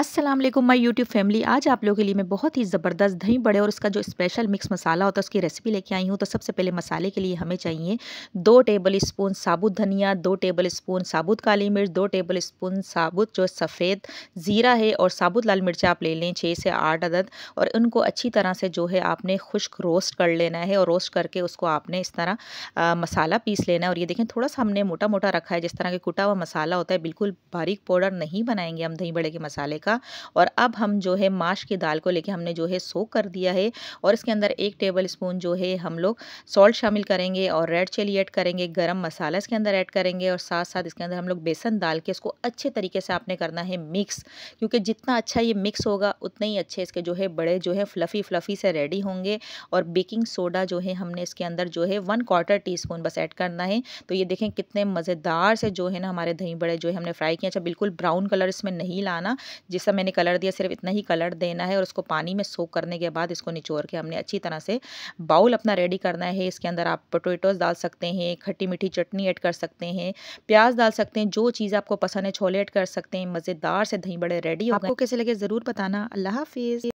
अस्सलाम वालेकुम my YouTube family आज आप लोगों के लिए मैं बहुत ही ज़बरदस्त दही बड़े और उसका जो स्पेशल मिक्स मसाला होता है उसकी रेसिपी लेके आई हूँ तो सबसे पहले मसाले के लिए हमें चाहिए दो टेबल स्पून साबुत धनिया दो टेबल स्पून साबुत काली मिर्च दो टेबल स्पून साबुत जो सफ़ेद ज़ीरा है और साबुत लाल मिर्च आप ले लें छः से आठ अदद और उनको अच्छी तरह से जो है आपने खुश्क रोस्ट कर लेना है और रोस्ट करके उसको आपने इस तरह मसाला पीस लेना है और ये देखें थोड़ा सा हमने मोटा मोटा रखा है जिस तरह के कुटा हुआ मसाला होता है बिल्कुल बारीक पाउडर नहीं बनाएंगे हम दही बड़े के मसाले का और अब हम जो है माश की दाल को लेके हमने जो है सोक कर दिया है और इसके अंदर एक टेबल स्पून जो है हम लोग सॉल्ट शामिल करेंगे और रेड चिली ऐड करेंगे गरम मसाला इसके अंदर ऐड करेंगे और साथ साथ इसके अंदर हम लोग बेसन डाल के इसको अच्छे तरीके से आपने करना है मिक्स क्योंकि जितना अच्छा ये मिक्स होगा उतने ही अच्छे इसके जो है बड़े जो है फ्लफ़ी फ्लफ़ी से रेडी होंगे और बेकिंग सोडा जो है हमने इसके अंदर जो है वन क्वार्टर टी स्पून बस ऐड करना है तो ये देखें कितने मज़ेदार से जो है ना हमारे दही बड़े जो है हमने फ्राई किए अच्छा बिल्कुल ब्राउन कलर इसमें नहीं लाना जिसका मैंने कलर दिया सिर्फ इतना ही कलर देना है और उसको पानी में सोख करने के बाद इसको निचोड़ के हमने अच्छी तरह से बाउल अपना रेडी करना है इसके अंदर आप पोटेटोज डाल सकते हैं खट्टी मीठी चटनी ऐड कर सकते हैं प्याज डाल सकते हैं जो चीज़ आपको पसंद है छोले ऐड कर सकते हैं मज़ेदार से दही बड़े रेडी हो आपको कैसे लगे ज़रूर बताना अल्लाह हाफिज़